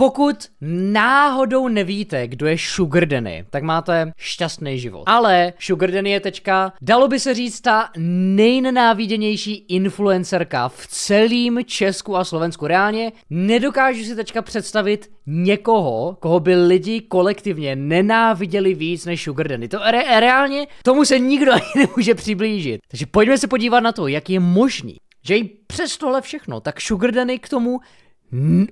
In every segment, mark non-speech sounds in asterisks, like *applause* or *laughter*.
Pokud náhodou nevíte, kdo je Sugar Danny, tak máte šťastný život. Ale Sugar Danny je teďka, dalo by se říct, ta nejnenáviděnější influencerka v celém Česku a Slovensku. Reálně nedokážu si teďka představit někoho, koho by lidi kolektivně nenáviděli víc než Sugar Danny. To re- reálně tomu se nikdo *laughs* ani nemůže přiblížit. Takže pojďme se podívat na to, jak je možný, že i přes tohle všechno, tak Sugar Danny k tomu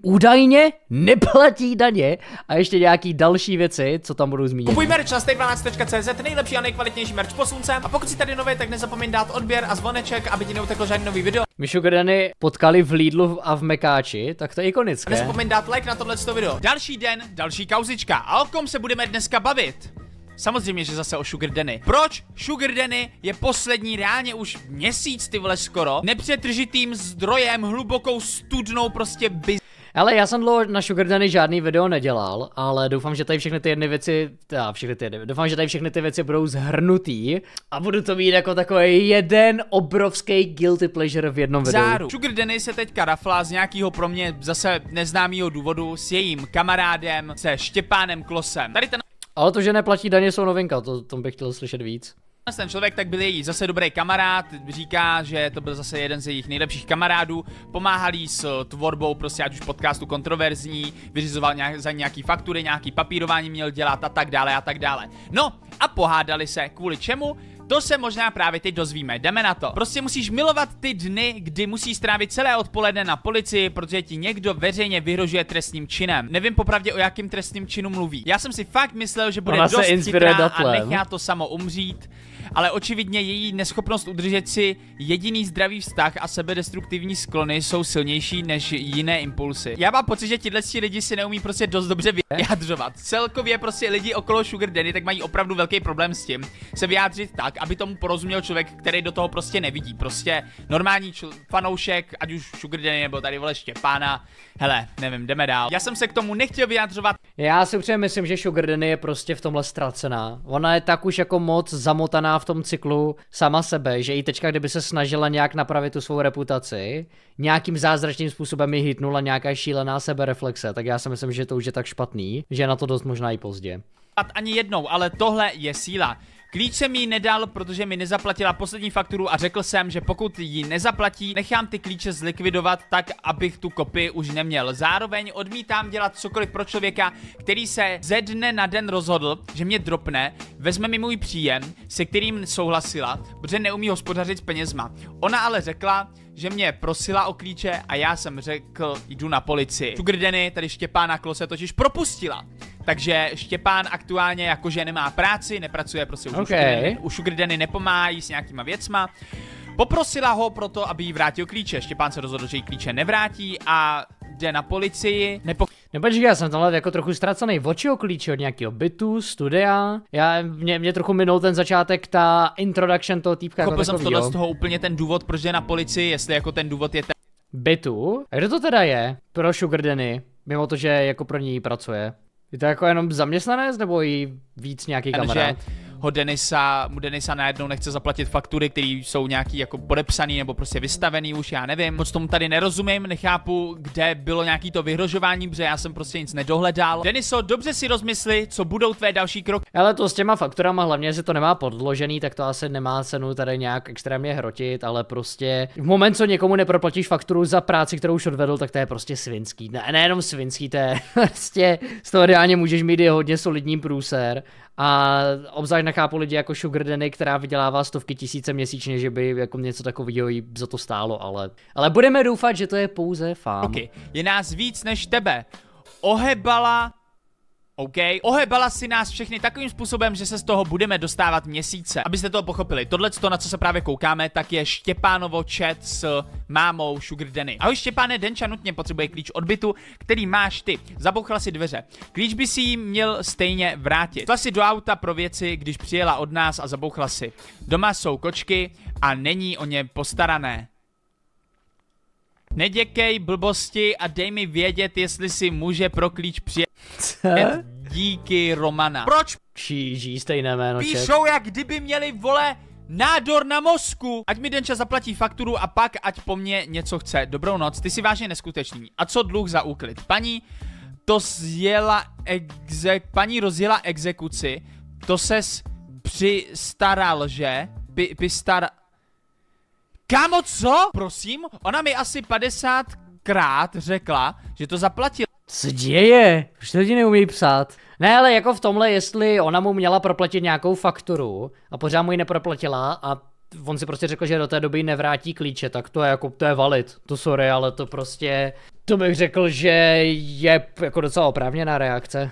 údajně neplatí daně a ještě nějaký další věci, co tam budou zmínit. Kupuj merch na stay12.cz, nejlepší a nejkvalitnější merch po slunce. a pokud si tady nový, tak nezapomeň dát odběr a zvoneček, aby ti neuteklo žádný nový video. Gredany potkali v Lidlu a v Mekáči, tak to je ikonické. A nezapomeň dát like na tohleto video. Další den, další kauzička a o kom se budeme dneska bavit? Samozřejmě, že zase o Sugar Danny. Proč Sugar Danny je poslední reálně už měsíc ty vole skoro nepřetržitým zdrojem, hlubokou studnou prostě biz... Ale já jsem dlouho na Sugar Danny žádný video nedělal, ale doufám, že tady všechny ty jedny věci, a všechny ty jedny, doufám, že tady všechny ty věci budou zhrnutý a budu to mít jako takový jeden obrovský guilty pleasure v jednom videu. Záru. Sugar Danny se teďka rafla z nějakého pro mě zase neznámého důvodu s jejím kamarádem, se Štěpánem Klosem. Tady ten ale to, že neplatí daně, jsou novinka, to, tom bych chtěl slyšet víc. Ten člověk tak byl její zase dobrý kamarád, říká, že to byl zase jeden z jejich nejlepších kamarádů, pomáhal jí s tvorbou, prostě ať už podcastu kontroverzní, vyřizoval nějak, za nějaký faktury, nějaký papírování měl dělat a tak dále a tak dále. No a pohádali se kvůli čemu? To se možná právě teď dozvíme. Jdeme na to. Prostě musíš milovat ty dny, kdy musíš strávit celé odpoledne na policii, protože ti někdo veřejně vyhrožuje trestním činem. Nevím popravdě, o jakém trestním činu mluví. Já jsem si fakt myslel, že bude Ona dost se chytrá a nechá to samo umřít ale očividně její neschopnost udržet si jediný zdravý vztah a sebedestruktivní sklony jsou silnější než jiné impulsy. Já mám pocit, že tihle lidi si neumí prostě dost dobře vyjadřovat. Celkově prostě lidi okolo Sugar Denny tak mají opravdu velký problém s tím se vyjádřit tak, aby tomu porozuměl člověk, který do toho prostě nevidí. Prostě normální fanoušek, ať už Sugar Denny nebo tady vole Štěpána. Hele, nevím, jdeme dál. Já jsem se k tomu nechtěl vyjadřovat. Já si upřímně myslím, že Sugar Denny je prostě v tomhle ztracená. Ona je tak už jako moc zamotaná v tom cyklu sama sebe, že i teďka, kdyby se snažila nějak napravit tu svou reputaci, nějakým zázračným způsobem ji hitnula nějaká šílená sebereflexe, tak já si myslím, že to už je tak špatný, že je na to dost možná i pozdě. Ani jednou, ale tohle je síla. Klíč jsem jí nedal, protože mi nezaplatila poslední fakturu a řekl jsem, že pokud ji nezaplatí, nechám ty klíče zlikvidovat tak, abych tu kopii už neměl. Zároveň odmítám dělat cokoliv pro člověka, který se ze dne na den rozhodl, že mě dropne, vezme mi můj příjem, se kterým souhlasila, protože neumí hospodařit s penězma. Ona ale řekla, že mě prosila o klíče a já jsem řekl, jdu na policii. Sugar Danny, tady Štěpána Klose, totiž propustila. Takže Štěpán aktuálně jakože nemá práci, nepracuje prostě už okay. u Sugar Danny, nepomáhají s nějakýma věcma. Poprosila ho proto, aby jí vrátil klíče. Štěpán se rozhodl, že jí klíče nevrátí a jde na policii. Nepo... Nebo já jsem tam jako trochu ztracený v oči klíče od nějakého bytu, studia. Já, mě, mě trochu minul ten začátek, ta introduction toho týpka. Jako Chopil jako jsem tohle z toho úplně ten důvod, proč jde na policii, jestli jako ten důvod je ten... Bytu? A kdo to teda je pro Sugar Danny, mimo to, že jako pro ní pracuje? Je to jako jenom zaměstnanec nebo i víc nějaký kamarád? ho Denisa, mu Denisa najednou nechce zaplatit faktury, které jsou nějaký jako podepsaný nebo prostě vystavený už, já nevím. Moc tomu tady nerozumím, nechápu, kde bylo nějaký to vyhrožování, protože já jsem prostě nic nedohledal. Deniso, dobře si rozmysli, co budou tvé další kroky. Ale to s těma fakturama, hlavně že to nemá podložený, tak to asi nemá cenu tady nějak extrémně hrotit, ale prostě v moment, co někomu neproplatíš fakturu za práci, kterou už odvedl, tak to je prostě svinský. Ne, nejenom svinský, to je *laughs* prostě z toho reálně můžeš mít i hodně solidní průser a obzvlášť nechápu lidi jako Sugar Danny, která vydělává stovky tisíce měsíčně, že by jako něco takového jí za to stálo, ale... Ale budeme doufat, že to je pouze fám. Okay. Je nás víc než tebe. Ohebala OK? Ohebala si nás všechny takovým způsobem, že se z toho budeme dostávat měsíce. Abyste to pochopili, tohle, na co se právě koukáme, tak je Štěpánovo chat s mámou Sugar Denny. Ahoj Štěpáne, Denča nutně potřebuje klíč odbytu, který máš ty. Zabouchla si dveře. Klíč by si jí měl stejně vrátit. Šla si do auta pro věci, když přijela od nás a zabouchla si. Doma jsou kočky a není o ně postarané. Neděkej blbosti a dej mi vědět, jestli si může pro klíč přijet. Co? Díky Romana. Proč Číží, stejné jméno? píšou, jak kdyby měli, vole, nádor na mozku? Ať mi Denča zaplatí fakturu a pak ať po mně něco chce. Dobrou noc, ty si vážně neskutečný. A co dluh za úklid? Paní to zjela exe... Paní rozjela exekuci, to ses přistaral, že? Pi, pistar... Kámo, co? Prosím? Ona mi asi 50 krát řekla, že to zaplatí. Co děje? Proč lidi neumí psát? Ne, ale jako v tomhle, jestli ona mu měla proplatit nějakou fakturu a pořád mu ji neproplatila a on si prostě řekl, že do té doby nevrátí klíče, tak to je jako, to je valid, to sorry, ale to prostě, to bych řekl, že je jako docela oprávněná reakce.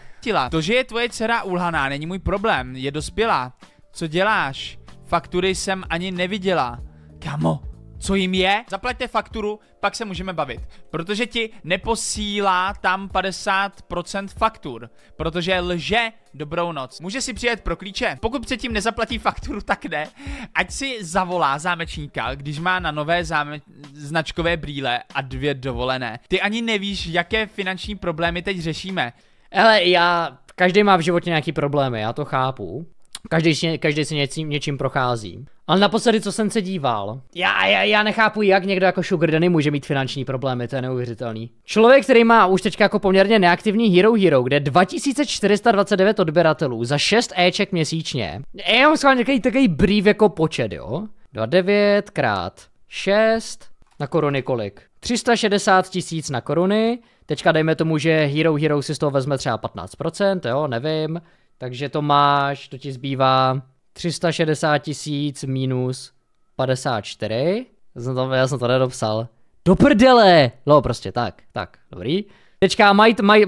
To, že je tvoje dcera ulhaná, není můj problém, je dospělá. Co děláš? Faktury jsem ani neviděla. Kamo, co jim je, zaplaťte fakturu, pak se můžeme bavit. Protože ti neposílá tam 50% faktur, protože lže dobrou noc. Může si přijet pro klíče. Pokud předtím nezaplatí fakturu, tak ne. Ať si zavolá zámečníka, když má na nové záme- značkové brýle a dvě dovolené. Ty ani nevíš, jaké finanční problémy teď řešíme. Ale já každý má v životě nějaký problémy, já to chápu. Každý, každý si něčím, něčím prochází. Ale naposledy, co jsem se díval, já, já, já nechápu, jak někdo jako Sugar Danny může mít finanční problémy, to je neuvěřitelný. Člověk, který má už teďka jako poměrně neaktivní Hero Hero, kde 2429 odběratelů za 6 Eček měsíčně. Já mám schválně nějaký takový brief jako počet, jo? 29 krát 6 na koruny kolik? 360 tisíc na koruny, teďka dejme tomu, že Hero Hero si z toho vezme třeba 15%, jo, nevím. Takže to máš, to ti zbývá 360 tisíc minus 54. Já jsem, to, já jsem to nedopsal. Do prdele! No prostě, tak, tak, dobrý. Teďka mají, mají,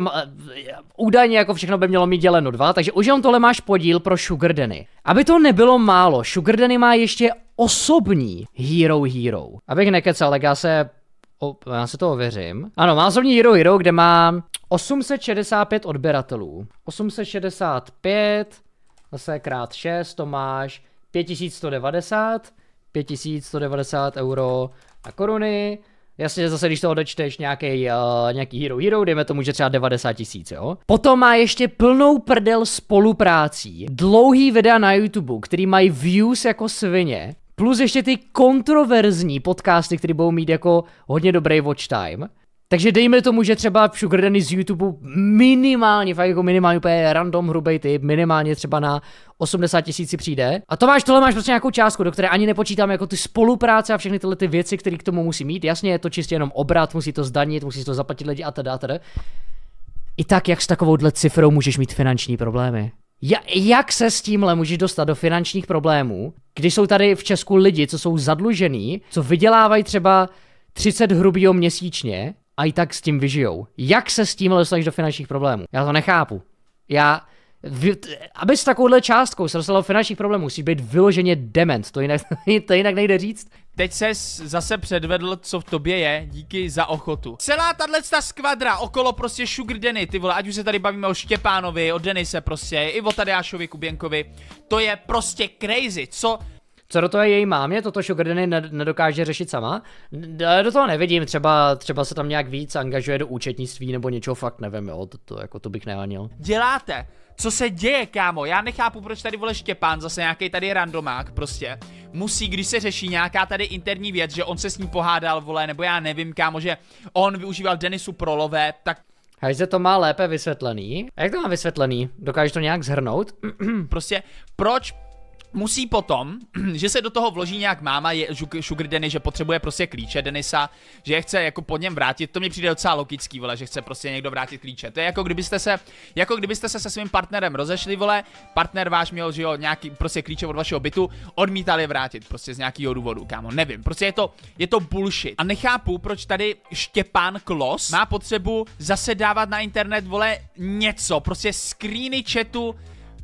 údajně jako všechno by mělo mít děleno dva, takže už jenom tohle máš podíl pro Sugar Danny. Aby to nebylo málo, Sugar Danny má ještě osobní Hero Hero. Abych nekecal, tak já se O, já se to ověřím. Ano, má osobní Hero Hero, kde má 865 odběratelů. 865, zase krát 6, to máš 5190, 5190 euro na koruny. Jasně, zase když to odečteš nějaký, uh, eh, nějaký Hero Hero, dejme tomu, že třeba 90 tisíc, jo. Potom má ještě plnou prdel spoluprácí. Dlouhý videa na YouTube, který mají views jako svině plus ještě ty kontroverzní podcasty, které budou mít jako hodně dobrý watch time. Takže dejme tomu, že třeba Sugar Danny z YouTube minimálně, fakt jako minimálně úplně random hrubý typ, minimálně třeba na 80 tisíci přijde. A to máš, tohle máš prostě nějakou částku, do které ani nepočítám jako ty spolupráce a všechny tyhle ty věci, které k tomu musí mít. Jasně, je to čistě jenom obrat, musí to zdanit, musí to zaplatit lidi a teda, teda. I tak, jak s takovouhle cifrou můžeš mít finanční problémy. Ja, jak se s tímhle můžeš dostat do finančních problémů, když jsou tady v Česku lidi, co jsou zadlužený, co vydělávají třeba 30 hrubýho měsíčně a i tak s tím vyžijou. Jak se s tímhle dostaneš do finančních problémů? Já to nechápu. Já vy, aby s takovouhle částkou se dostal finančních problémů, musí být vyloženě dement, to jinak, *laughs* to jinak nejde říct. Teď se zase předvedl, co v tobě je, díky za ochotu. Celá tahle ta skvadra okolo prostě Sugar Denny, ty vole, ať už se tady bavíme o Štěpánovi, o Denise prostě, i o Tadeášovi Kuběnkovi, to je prostě crazy, co co do toho je její mámě, toto Sugar ne nedokáže řešit sama. Do toho nevidím, třeba, třeba se tam nějak víc angažuje do účetnictví nebo něčeho fakt nevím, jo, to, to, jako to bych neanil. Děláte co se děje, kámo? Já nechápu, proč tady vole Štěpán, zase nějaký tady randomák prostě. Musí, když se řeší nějaká tady interní věc, že on se s ní pohádal, vole, nebo já nevím, kámo, že on využíval Denisu Prolové, tak Hajze to má lépe vysvětlený. A jak to má vysvětlený? Dokážeš to nějak zhrnout? *clears throat* prostě, proč musí potom, *clears throat* že se do toho vloží nějak máma je, Sugar Denny, že potřebuje prostě klíče Denisa, že je chce jako pod něm vrátit, to mi přijde docela logický, vole, že chce prostě někdo vrátit klíče. To je jako kdybyste se, jako kdybyste se se svým partnerem rozešli, vole, partner váš měl, že jo, nějaký prostě klíče od vašeho bytu, odmítali vrátit prostě z nějakého důvodu, kámo, nevím, prostě je to, je to bullshit. A nechápu, proč tady Štěpán Klos má potřebu zase dávat na internet, vole, něco, prostě screeny chatu,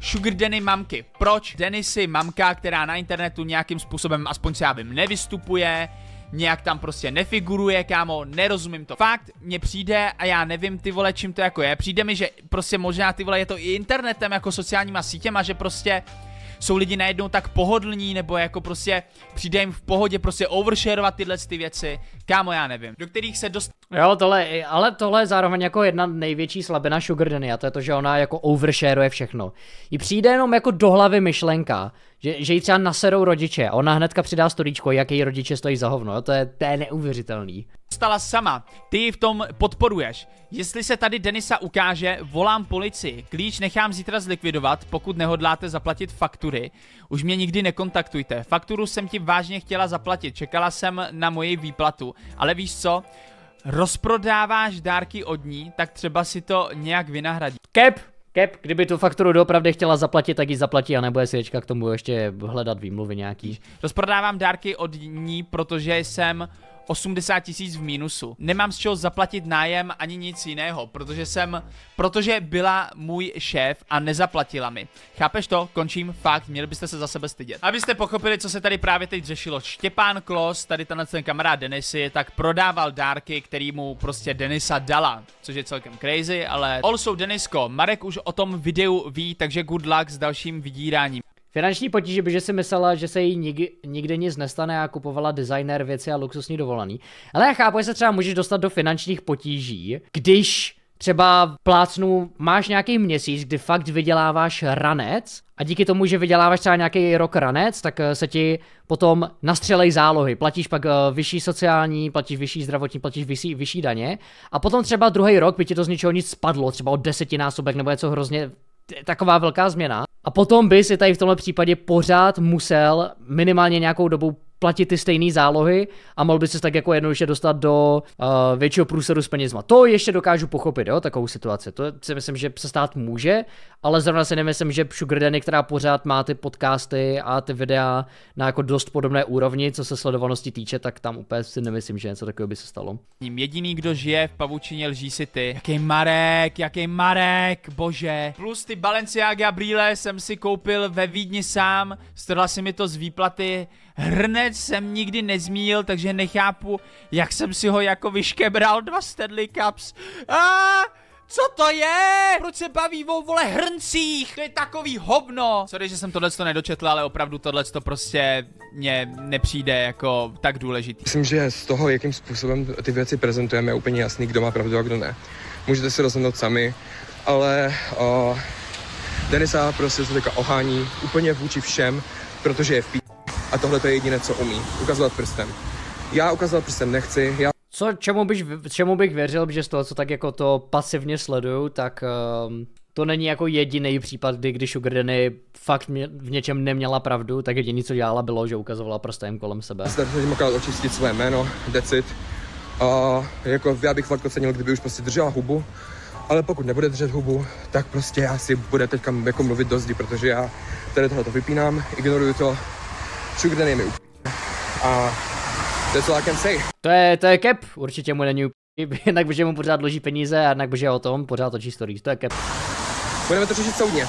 Sugar Denny mamky. Proč? Denisy mamka, která na internetu nějakým způsobem, aspoň se já vím, nevystupuje, nějak tam prostě nefiguruje, kámo, nerozumím to. Fakt, mně přijde a já nevím ty vole, čím to jako je. Přijde mi, že prostě možná ty vole je to i internetem, jako sociálníma sítěma, že prostě jsou lidi najednou tak pohodlní, nebo jako prostě přijde jim v pohodě prostě overshareovat tyhle ty věci. Kámo, já nevím, do kterých se dost... Jo, tohle, ale tohle je zároveň jako jedna největší slabina Sugar Danny a to je to, že ona jako overshareuje všechno. Jí přijde jenom jako do hlavy myšlenka, že, že jí třeba naserou rodiče a ona hnedka přidá storíčko, jak její rodiče stojí za hovno, jo, to je, to je neuvěřitelný. Stala sama, ty ji v tom podporuješ. Jestli se tady Denisa ukáže, volám policii. Klíč nechám zítra zlikvidovat, pokud nehodláte zaplatit faktury. Už mě nikdy nekontaktujte. Fakturu jsem ti vážně chtěla zaplatit, čekala jsem na moji výplatu. Ale víš co? Rozprodáváš dárky od ní, tak třeba si to nějak vynahradí. Kep! Kep, kdyby tu fakturu doopravdy chtěla zaplatit, tak ji zaplatí a nebude si teďka k tomu ještě hledat výmluvy nějaký. Rozprodávám dárky od ní, protože jsem 80 tisíc v mínusu. Nemám z čeho zaplatit nájem ani nic jiného, protože jsem, protože byla můj šéf a nezaplatila mi. Chápeš to? Končím fakt, měli byste se za sebe stydět. Abyste pochopili, co se tady právě teď řešilo. Štěpán Klos, tady tenhle ten kamarád Denisy, tak prodával dárky, který mu prostě Denisa dala, což je celkem crazy, ale also Denisko, Marek už o tom videu ví, takže good luck s dalším vydíráním. Finanční potíže protože že si myslela, že se jí nik, nikdy nic nestane a kupovala designer věci a luxusní dovolený. Ale já chápu, že se třeba můžeš dostat do finančních potíží, když třeba plácnu, máš nějaký měsíc, kdy fakt vyděláváš ranec a díky tomu, že vyděláváš třeba nějaký rok ranec, tak eh, se ti potom nastřelej zálohy. Platíš pak eh, vyšší sociální, platíš vyšší zdravotní, platíš vyšší, vyšší daně a potom třeba druhý rok by ti to z ničeho nic spadlo, třeba o desetinásobek nebo něco hrozně taková velká změna a potom by si tady v tomhle případě pořád musel minimálně nějakou dobu platit ty stejné zálohy a mohl by se tak jako jednoduše dostat do uh, většího průseru s penězma. To ještě dokážu pochopit, jo, takovou situaci. To si myslím, že se stát může, ale zrovna si nemyslím, že Sugar Danny, která pořád má ty podcasty a ty videa na jako dost podobné úrovni, co se sledovanosti týče, tak tam úplně si nemyslím, že něco takového by se stalo. Jediný, kdo žije v pavučině, lží si ty. Jaký Marek, jaký Marek, bože. Plus ty Balenciaga brýle jsem si koupil ve Vídni sám, strhla si mi to z výplaty Hrnec jsem nikdy nezmíl, takže nechápu, jak jsem si ho jako vyškebral dva Stanley Cups. A Co to je? Proč se baví o vole hrncích? To je takový hobno. Sorry, že jsem tohle to nedočetl, ale opravdu tohle to prostě mě nepřijde jako tak důležitý. Myslím, že z toho, jakým způsobem ty věci prezentujeme, je úplně jasný, kdo má pravdu a kdo ne. Můžete si rozhodnout sami, ale o, Denisa prostě se teďka ohání úplně vůči všem, protože je v pí a tohle to je jediné, co umí. Ukazovat prstem. Já ukazovat prstem nechci, já co, čemu, bych, čemu bych věřil, že z toho, co tak jako to pasivně sleduju, tak um, to není jako jediný případ, kdy když Ugrdeny fakt mě, v něčem neměla pravdu, tak jediné, co dělala, bylo, že ukazovala prstem kolem sebe. Zde jsem akorát očistit své jméno, decit. A jako já bych fakt ocenil, kdyby už prostě držela hubu, ale pokud nebude držet hubu, tak prostě asi bude teďka jako mluvit do zdi, protože já tady tohle to vypínám, ignoruju to, Sugden je mi A that's all I can say. To je, to je cap, určitě mu není úplně. *laughs* Jednak bože mu pořád dloží peníze a jednak bože o tom pořád točí stories, to je cap. Budeme to řešit soudně.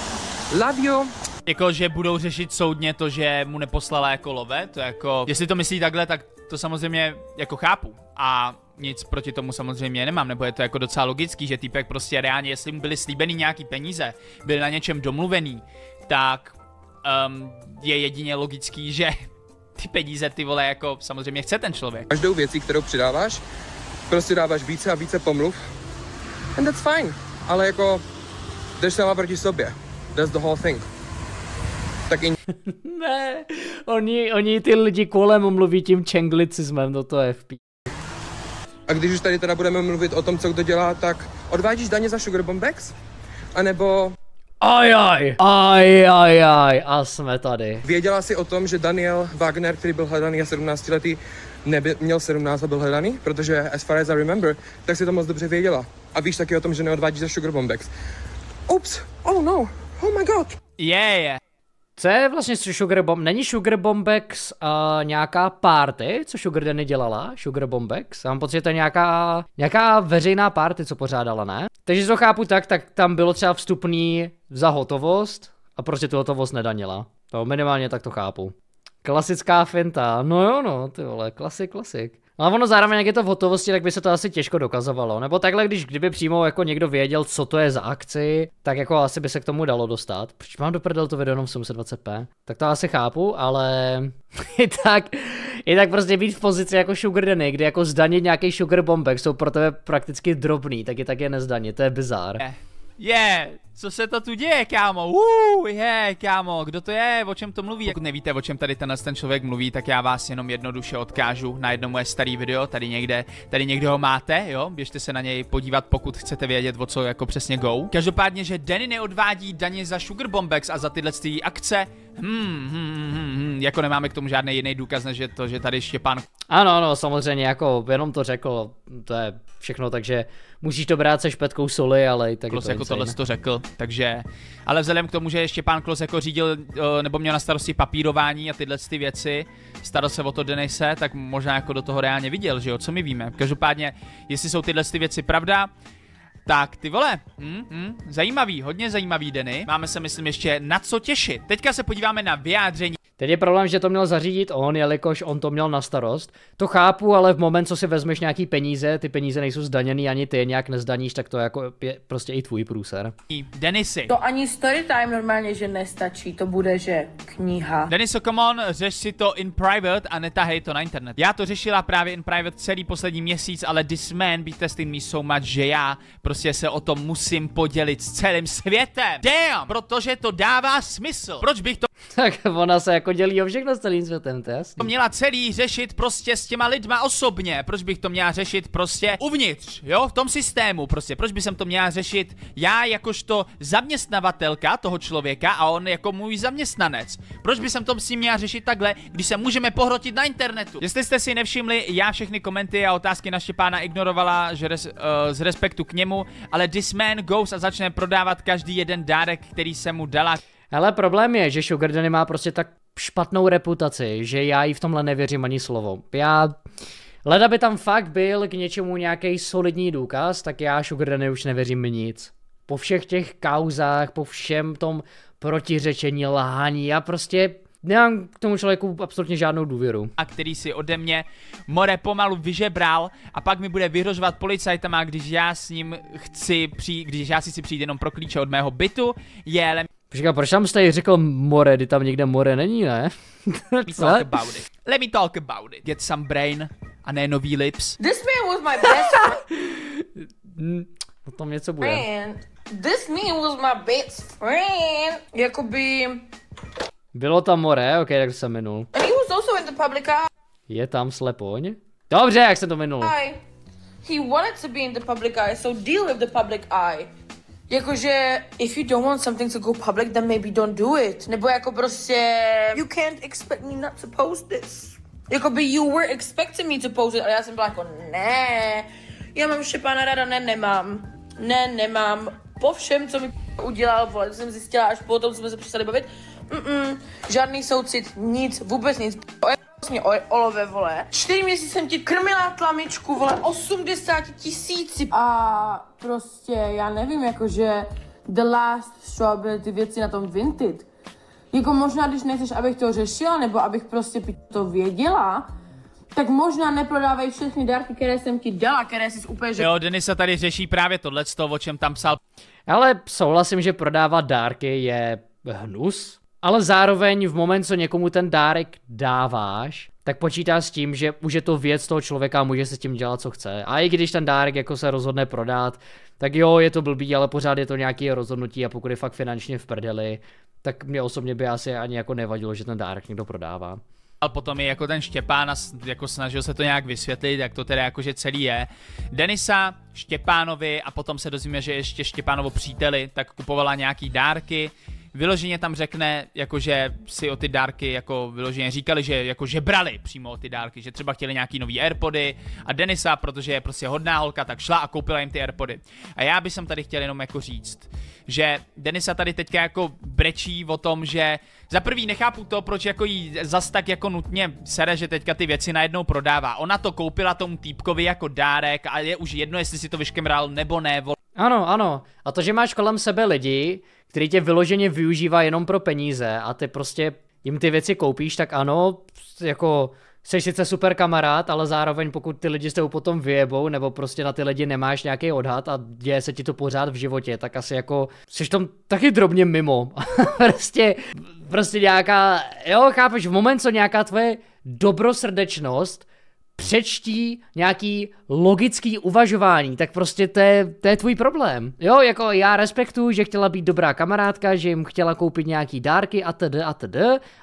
Love you. Jako, že budou řešit soudně to, že mu neposlala jako love, to jako, jestli to myslí takhle, tak to samozřejmě jako chápu. A nic proti tomu samozřejmě nemám, nebo je to jako docela logický, že týpek prostě reálně, jestli mu byly slíbeny nějaký peníze, byl na něčem domluvený, tak um, je jedině logický, že *laughs* ty peníze ty vole jako samozřejmě chce ten člověk. Každou věcí, kterou přidáváš, prostě dáváš více a více pomluv. And that's fine. Ale jako jdeš sama proti sobě. That's the whole thing. Tak in... *laughs* ne, oni, oni ty lidi kolem mluví tím čenglicismem, no to je v pí... A když už tady teda budeme mluvit o tom, co kdo dělá, tak odvádíš daně za sugar bombex? A nebo Ajaj, ajaj, aj, a jsme tady. Věděla jsi o tom, že Daniel Wagner, který byl hledaný a 17 letý, nebyl, měl 17 a byl hledaný? Protože as far as I remember, tak si to moc dobře věděla. A víš taky o tom, že neodvádí za Sugar Bombex. Ups, oh no, oh my god. Yeah. Co je vlastně Sugar Bomb? Není Sugar Bombex uh, nějaká party, co Sugar Danny dělala? Sugar Bombex? Já mám pocit, že to je nějaká, nějaká veřejná party, co pořádala, ne? Takže to chápu tak, tak tam bylo třeba vstupný za hotovost a prostě tu hotovost nedanila. To minimálně tak to chápu. Klasická finta. No jo, no, ty vole, klasik, klasik. Ale ono zároveň, jak je to v hotovosti, tak by se to asi těžko dokazovalo. Nebo takhle, když kdyby přímo jako někdo věděl, co to je za akci, tak jako asi by se k tomu dalo dostat. Proč mám do prdel to video jenom v 720p? Tak to asi chápu, ale *laughs* i tak, i tak prostě být v pozici jako sugar denny, kdy jako zdanit nějaký sugar bombek jsou pro tebe prakticky drobný, tak je tak je nezdanit, to je bizár. Yeah. yeah. Co se to tu děje, kámo? Uuu, je, kámo, kdo to je, o čem to mluví? Pokud nevíte, o čem tady tenhle ten člověk mluví, tak já vás jenom jednoduše odkážu na jedno moje starý video, tady někde, tady někde ho máte, jo? Běžte se na něj podívat, pokud chcete vědět, o co jako přesně go. Každopádně, že Danny neodvádí daně za Sugar Bombex a za tyhle ty akce, hmm, hmm, hmm, hmm, jako nemáme k tomu žádný jiný důkaz, než je to, že tady Štěpán... Ano, ano, samozřejmě, jako jenom to řekl, to je všechno, takže musíš to brát se špetkou soli, ale i tak je to jako tohle to řekl, takže, ale vzhledem k tomu, že pán Klos jako řídil eh, nebo měl na starosti papírování a tyhle ty věci, staral se o to Denise, tak možná jako do toho reálně viděl, že jo, co my víme. Každopádně, jestli jsou tyhle ty věci pravda, tak ty vole, hm, hm, zajímavý, hodně zajímavý deny. Máme se myslím ještě na co těšit. Teďka se podíváme na vyjádření Teď je problém, že to měl zařídit on, jelikož on to měl na starost. To chápu, ale v moment, co si vezmeš nějaký peníze, ty peníze nejsou zdaněný, ani ty je nějak nezdaníš, tak to jako je prostě i tvůj průser. Denisy. To ani story time normálně, že nestačí, to bude, že kniha. Deniso, come on, řeš si to in private a netahej to na internet. Já to řešila právě in private celý poslední měsíc, ale this man be testing me so much, že já prostě se o tom musím podělit s celým světem. Damn, protože to dává smysl. Proč bych to *laughs* Tak ona se jako dělí o všechno s celým světem, to je jasný. To měla celý řešit prostě s těma lidma osobně, proč bych to měla řešit prostě uvnitř, jo, v tom systému prostě, proč by jsem to měla řešit já jakožto zaměstnavatelka toho člověka a on jako můj zaměstnanec. Proč by jsem to s ním měla řešit takhle, když se můžeme pohrotit na internetu? Jestli jste si nevšimli, já všechny komenty a otázky naše pána ignorovala že res, uh, z respektu k němu, ale this man goes a začne prodávat každý jeden dárek, který se mu dala. Ale problém je, že Sugar Daddy má prostě tak špatnou reputaci, že já jí v tomhle nevěřím ani slovo. Já... Leda by tam fakt byl k něčemu nějaký solidní důkaz, tak já Sugar Daddy už nevěřím nic. Po všech těch kauzách, po všem tom protiřečení, lhání, já prostě nemám k tomu člověku absolutně žádnou důvěru. A který si ode mě more pomalu vyžebral a pak mi bude vyhrožovat policajtama, když já s ním chci přijít, když já si chci přijít jenom pro klíče od mého bytu, je Říkal, proč tam jste řekl more, kdy tam někde more není, ne? Let me *laughs* talk about it. Let me talk about it. Get some brain a ne nový lips. This man was my best friend. no *laughs* tom něco bude. Man, this man was my best friend. Jakoby... Bylo tam more, ok, tak jsem minul. And he was also in the public eye. Je tam slepoň? Dobře, jak jsem to minul. He wanted to be in the public eye, so deal with the public eye. Jakože, if you don't want something to go public, then maybe don't do it. Nebo jako prostě, you can't expect me not to post this. Jakoby you were expecting me to post it, ale já jsem byla jako, ne, já mám Štěpána ráda, ne, nemám. Ne, nemám. Po všem, co mi udělal, vole, jsem zjistila, až potom jsme se přestali bavit, Mm-mm, žádný soucit, nic, vůbec nic. Mě o, olove, vole. Čtyři měsíce jsem ti krmila tlamičku, vole, 80 tisíci. A prostě, já nevím, jakože the last show byly ty věci na tom vintage. Jako možná, když nechceš, abych to řešila, nebo abych prostě to věděla, tak možná neprodávej všechny dárky, které jsem ti dala, které jsi úplně... Že... Jo, Denisa tady řeší právě tohle, o čem tam psal. Ale souhlasím, že prodávat dárky je hnus ale zároveň v moment, co někomu ten dárek dáváš, tak počítá s tím, že už je to věc toho člověka, a může se s tím dělat, co chce. A i když ten dárek jako se rozhodne prodat, tak jo, je to blbý, ale pořád je to nějaké rozhodnutí a pokud je fakt finančně v prdeli, tak mě osobně by asi ani jako nevadilo, že ten dárek někdo prodává. A potom je jako ten Štěpán a jako snažil se to nějak vysvětlit, jak to teda jakože celý je. Denisa, Štěpánovi a potom se dozvíme, že ještě Štěpánovo příteli, tak kupovala nějaký dárky, vyloženě tam řekne, jako že si o ty dárky jako vyloženě říkali, že jako že brali přímo o ty dárky, že třeba chtěli nějaký nový Airpody a Denisa, protože je prostě hodná holka, tak šla a koupila jim ty Airpody. A já bych jsem tady chtěl jenom jako říct, že Denisa tady teďka jako brečí o tom, že za prvý nechápu to, proč jako jí zas tak jako nutně sere, že teďka ty věci najednou prodává. Ona to koupila tomu týpkovi jako dárek a je už jedno, jestli si to vyškemral nebo ne, ano, ano. A to, že máš kolem sebe lidi, kteří tě vyloženě využívají jenom pro peníze a ty prostě jim ty věci koupíš, tak ano, jako jsi sice super kamarád, ale zároveň pokud ty lidi s tebou potom vyjebou, nebo prostě na ty lidi nemáš nějaký odhad a děje se ti to pořád v životě, tak asi jako jsi tam taky drobně mimo. *laughs* prostě, prostě nějaká, jo, chápeš, v moment, co nějaká tvoje dobrosrdečnost přečtí nějaký logický uvažování, tak prostě to je, to je tvůj problém. Jo, jako já respektuju, že chtěla být dobrá kamarádka, že jim chtěla koupit nějaký dárky a td. a td.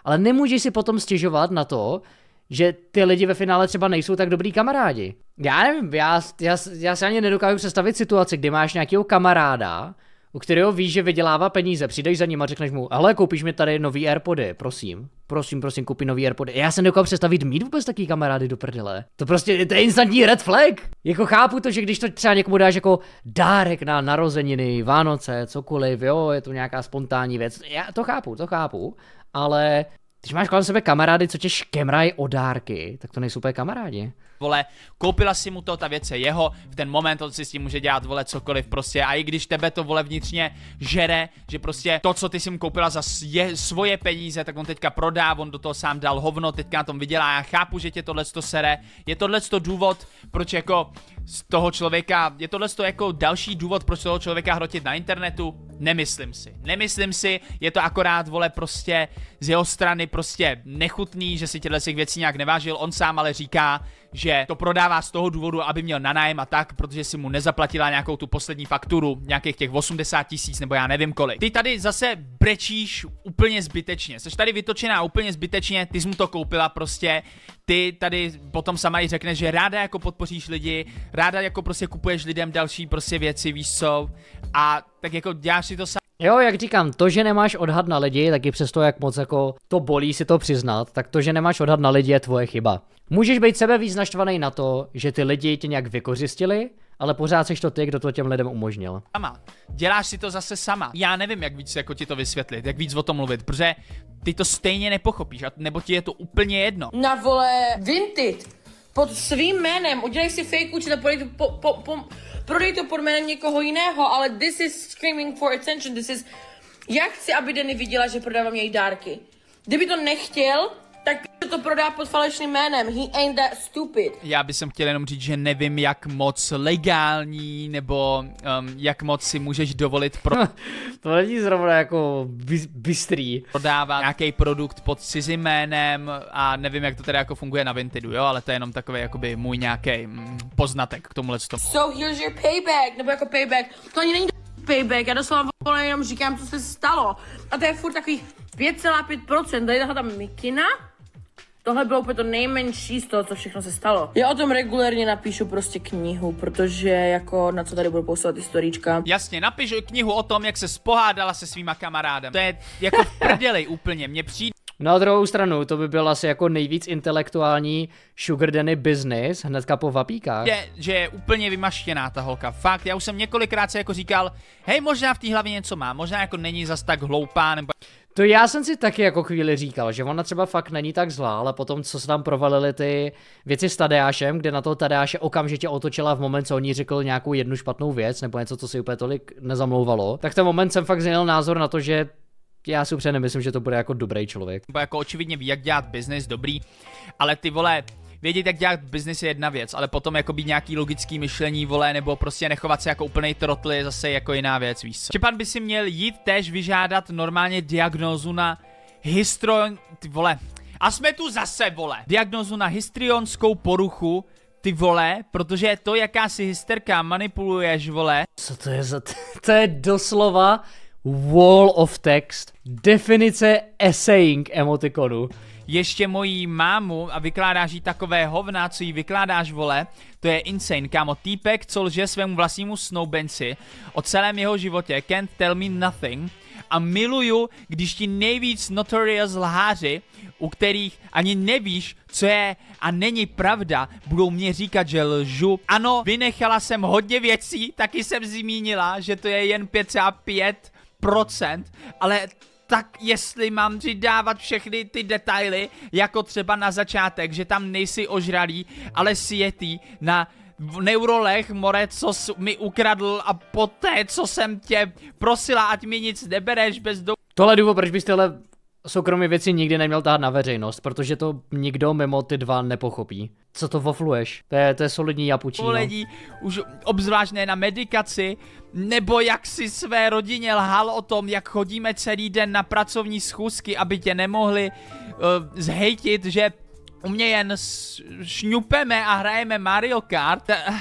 Ale nemůžeš si potom stěžovat na to, že ty lidi ve finále třeba nejsou tak dobrý kamarádi. Já nevím, já, já, já si ani nedokážu představit situaci, kdy máš nějakého kamaráda, u kterého víš, že vydělává peníze, přijdeš za ním a řekneš mu, ale koupíš mi tady nový Airpody, prosím. Prosím, prosím, koupí nový Airpody. Já se nedokážu představit mít vůbec taký kamarády do prdele. To prostě, to je instantní red flag. Jako chápu to, že když to třeba někomu dáš jako dárek na narozeniny, Vánoce, cokoliv, jo, je to nějaká spontánní věc. Já to chápu, to chápu, ale když máš kolem sebe kamarády, co tě škemrají o dárky, tak to nejsou úplně kamarádi vole, koupila si mu to, ta věc je jeho, v ten moment on si s tím může dělat, vole, cokoliv prostě a i když tebe to, vole, vnitřně žere, že prostě to, co ty si mu koupila za je, svoje peníze, tak on teďka prodá, on do toho sám dal hovno, teďka na tom vydělá, já chápu, že tě tohle to sere, je tohle to důvod, proč jako z toho člověka, je tohle to jako další důvod, proč toho člověka hrotit na internetu? Nemyslím si. Nemyslím si, je to akorát, vole, prostě z jeho strany prostě nechutný, že si těchto věcí nějak nevážil, on sám ale říká, že to prodává z toho důvodu, aby měl na nájem a tak, protože si mu nezaplatila nějakou tu poslední fakturu, nějakých těch 80 tisíc nebo já nevím kolik. Ty tady zase brečíš úplně zbytečně, jsi tady vytočená úplně zbytečně, ty jsi mu to koupila prostě, ty tady potom sama i řekne, že ráda jako podpoříš lidi, ráda jako prostě kupuješ lidem další prostě věci, víš co, a tak jako děláš si to sám Jo, jak říkám, to, že nemáš odhad na lidi, tak i přesto, jak moc jako to bolí si to přiznat, tak to, že nemáš odhad na lidi, je tvoje chyba. Můžeš být sebe víc naštvaný na to, že ty lidi tě nějak vykořistili, ale pořád jsi to ty, kdo to těm lidem umožnil. Sama. Děláš si to zase sama. Já nevím, jak víc jako ti to vysvětlit, jak víc o tom mluvit, protože ty to stejně nepochopíš, nebo ti je to úplně jedno. Na vole, vintit! pod svým jménem, udělej si fake účet a podej to, po, po, po, prodej to pod jménem někoho jiného, ale this is screaming for attention, this is... Já chci, aby Denny viděla, že prodávám její dárky. Kdyby to nechtěl, tak to prodá pod falešným jménem, he ain't that stupid. Já bych chtěl jenom říct, že nevím, jak moc legální, nebo um, jak moc si můžeš dovolit pro... *laughs* to není zrovna jako by- bystrý. Prodávat nějaký produkt pod cizím jménem a nevím, jak to teda jako funguje na Vintidu, jo, ale to je jenom takový jakoby můj nějaký mm, poznatek k tomuhle tomu. So here's your payback, nebo jako payback, to ani není payback, já doslova vole jenom říkám, co se stalo. A to je furt takový 5,5%, tady tahle ta mikina, Tohle bylo úplně to nejmenší z toho, co všechno se stalo. Já o tom regulérně napíšu prostě knihu, protože jako na co tady budu poslat historička. Jasně, napiš knihu o tom, jak se spohádala se svýma kamarádem. To je jako v úplně, mě přijde. Na druhou stranu, to by byl asi jako nejvíc intelektuální sugar daddy business hnedka po vapíkách. Je, že je úplně vymaštěná ta holka, fakt. Já už jsem několikrát se jako říkal, hej, možná v té hlavě něco má, možná jako není zas tak hloupá, nebo... To já jsem si taky jako chvíli říkal, že ona třeba fakt není tak zlá, ale potom, co se tam provalily ty věci s Tadeášem, kde na to Tadeáše okamžitě otočila v moment, co oni řekl nějakou jednu špatnou věc, nebo něco, co si úplně tolik nezamlouvalo, tak ten moment jsem fakt změnil názor na to, že já si upřejmě nemyslím, že to bude jako dobrý člověk. Bo jako očividně ví, jak dělat biznis dobrý, ale ty vole, Vědět, jak dělat biznis je jedna věc, ale potom jako být nějaký logický myšlení, vole, nebo prostě nechovat se jako úplný trotl je zase jako jiná věc, víš co. Čepan by si měl jít též vyžádat normálně diagnózu na histro... Ty vole. A jsme tu zase, vole. Diagnózu na histrionskou poruchu, ty vole, protože to, jakási hysterka manipuluješ, vole. Co to je za... *laughs* to je doslova wall of text. Definice essaying emotikonu ještě mojí mámu a vykládáš jí takové hovna, co jí vykládáš, vole, to je insane, kámo. Týpek, co lže svému vlastnímu snowbenci o celém jeho životě, can't tell me nothing, a miluju, když ti nejvíc notorious lháři, u kterých ani nevíš, co je a není pravda, budou mě říkat, že lžu. Ano, vynechala jsem hodně věcí, taky jsem zmínila, že to je jen 5,5%, ale tak jestli mám ti dávat všechny ty detaily, jako třeba na začátek, že tam nejsi ožralý, ale si je tý na v neurolech, more, co mi ukradl a poté, co jsem tě prosila, ať mi nic nebereš bez do... Tohle důvod, proč bys tohle soukromé věci nikdy neměl tahat na veřejnost, protože to nikdo mimo ty dva nepochopí. Co to vofluješ? To je, to je solidní japučí. No. Lidí už obzvlášť na medikaci, nebo jak si své rodině lhal o tom, jak chodíme celý den na pracovní schůzky, aby tě nemohli uh, zhejtit, že u mě jen šňupeme a hrajeme Mario Kart. Uh,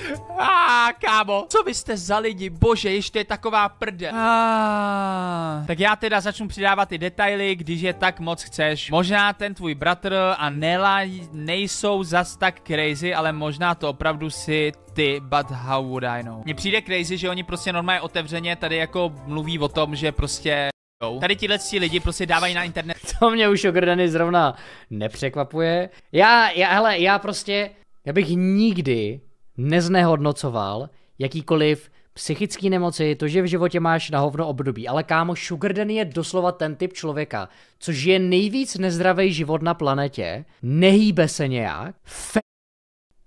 *laughs* A ah, kámo, co vy jste za lidi? Bože, ještě je taková prde. Ah. Tak já teda začnu přidávat ty detaily, když je tak moc chceš. Možná ten tvůj bratr a Nela nejsou zas tak crazy, ale možná to opravdu si ty, but how would I know? Mně přijde crazy, že oni prostě normálně otevřeně tady jako mluví o tom, že prostě Tady tihle lidi prostě dávají na internet. *laughs* To mě už Ogrdany zrovna nepřekvapuje. Já, já, hele, já prostě, já bych nikdy neznehodnocoval jakýkoliv psychický nemoci, to, že v životě máš na hovno období. Ale kámo, Sugar Daddy je doslova ten typ člověka, což je nejvíc nezdravý život na planetě, nehýbe se nějak, fe-